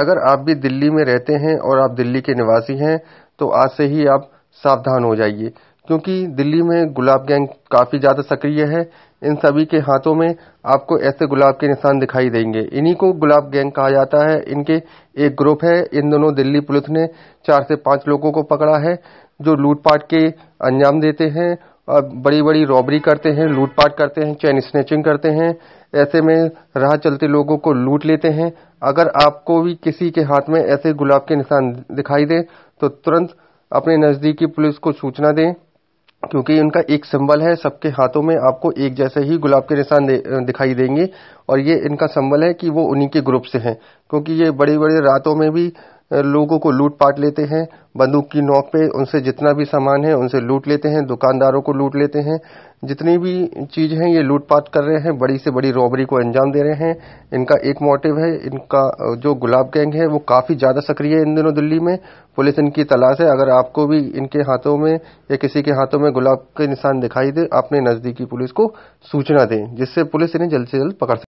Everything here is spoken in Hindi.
अगर आप भी दिल्ली में रहते हैं और आप दिल्ली के निवासी हैं तो आज से ही आप सावधान हो जाइए क्योंकि दिल्ली में गुलाब गैंग काफी ज्यादा सक्रिय है इन सभी के हाथों में आपको ऐसे गुलाब के निशान दिखाई देंगे इन्हीं को गुलाब गैंग कहा जाता है इनके एक ग्रुप है इन दोनों दिल्ली पुलिस ने चार से पांच लोगों को पकड़ा है जो लूटपाट के अंजाम देते हैं और बड़ी बड़ी रॉबरी करते हैं लूटपाट करते हैं चैन स्नेचिंग करते हैं ऐसे में राह चलते लोगों को लूट लेते हैं अगर आपको भी किसी के हाथ में ऐसे गुलाब के निशान दिखाई दे तो तुरंत अपने नजदीकी पुलिस को सूचना दें क्योंकि उनका एक सिंबल है सबके हाथों में आपको एक जैसे ही गुलाब के निशान दे, दिखाई देंगे और ये इनका सिंबल है कि वो उन्हीं के ग्रुप से हैं क्योंकि ये बड़ी बड़ी रातों में भी लोगों को लूट पाट लेते हैं बंदूक की नोक पे उनसे जितना भी सामान है उनसे लूट लेते हैं दुकानदारों को लूट लेते हैं जितनी भी चीज है ये लूटपाट कर रहे हैं बड़ी से बड़ी रॉबरी को अंजाम दे रहे हैं इनका एक मोटिव है इनका जो गुलाब गैंग है वो काफी ज्यादा सक्रिय है इन दिनों दिल्ली में पुलिस इनकी तलाश है अगर आपको भी इनके हाथों में या किसी के हाथों में गुलाब के निशान दिखाई दे अपने नजदीकी पुलिस को सूचना दें जिससे पुलिस इन्हें जल्द से जल्द पकड़